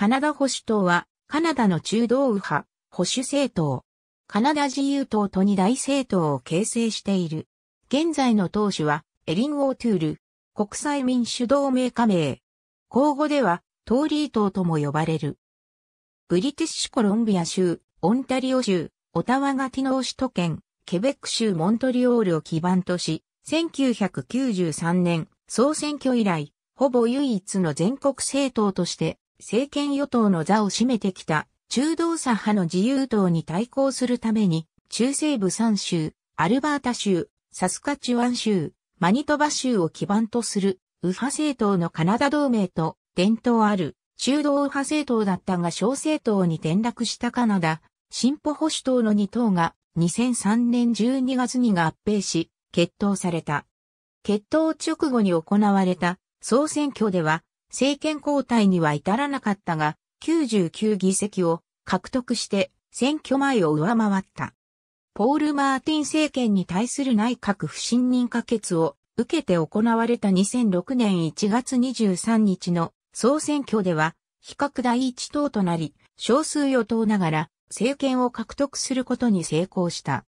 カナダ保守党は、カナダの中道右派、保守政党。カナダ自由党と二大政党を形成している。現在の党首は、エリン・オートゥール、国際民主同盟加盟。公語では、トーリー党とも呼ばれる。ブリティッシュコロンビア州、オンタリオ州、オタワガティノー首都圏、ケベック州モントリオールを基盤とし、1993年総選挙以来、ほぼ唯一の全国政党として政権与党の座を占めてきた中道左派の自由党に対抗するために、中西部3州、アルバータ州、サスカチュワン州、マニトバ州を基盤とする、右派政党のカナダ同盟と伝統ある中道右派政党だったが小政党に転落したカナダ、進歩保守党の2党が2003年12月に合併し、決闘された。決闘直後に行われた総選挙では政権交代には至らなかったが、99議席を獲得して選挙前を上回った。ポール・マーティン政権に対する内閣不信任可決を受けて行われた2006年1月23日の総選挙では、比較第一党となり、少数与党ながら政権を獲得することに成功した。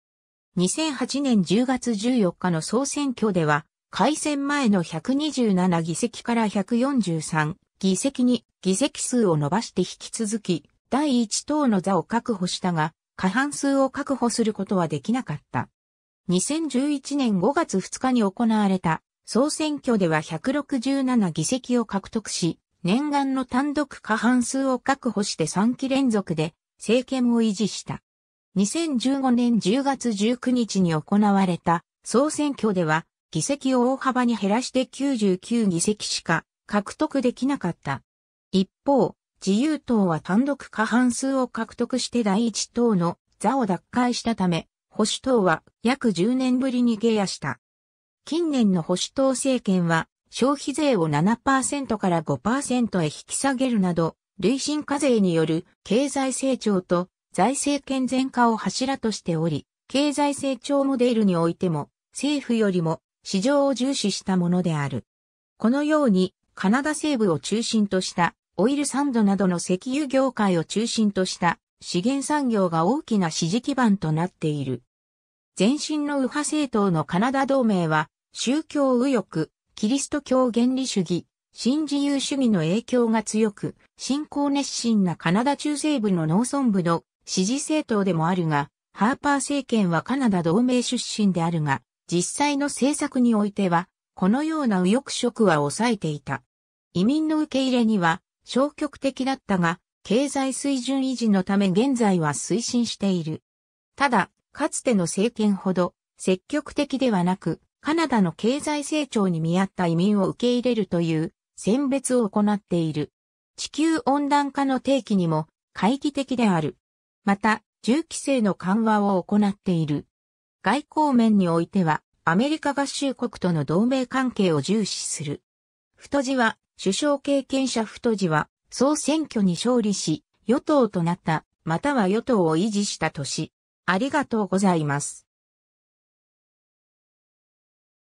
2008年10月14日の総選挙では、改選前の127議席から143議席に議席数を伸ばして引き続き、第1党の座を確保したが、過半数を確保することはできなかった。2011年5月2日に行われた総選挙では167議席を獲得し、念願の単独過半数を確保して3期連続で政権を維持した。2015年10月19日に行われた総選挙では議席を大幅に減らして99議席しか獲得できなかった。一方、自由党は単独過半数を獲得して第一党の座を奪回したため、保守党は約10年ぶりに下野した。近年の保守党政権は消費税を7%から5%へ引き下げるなど、累進課税による経済成長と財政健全化を柱としており、経済成長モデルにおいても政府よりも市場を重視したものである。このように、カナダ西部を中心とした、オイルサンドなどの石油業界を中心とした資源産業が大きな支持基盤となっている。前身の右派政党のカナダ同盟は、宗教右翼、キリスト教原理主義、新自由主義の影響が強く、信仰熱心なカナダ中西部の農村部の支持政党でもあるが、ハーパー政権はカナダ同盟出身であるが、実際の政策においては、このような右翼色は抑えていた。移民の受け入れには消極的だったが、経済水準維持のため現在は推進している。ただ、かつての政権ほど積極的ではなく、カナダの経済成長に見合った移民を受け入れるという選別を行っている。地球温暖化の定期にも懐疑的である。また、銃規制の緩和を行っている。外交面においては、アメリカ合衆国との同盟関係を重視する。太字は、首相経験者太字は、総選挙に勝利し、与党となった、または与党を維持した年。ありがとうございます。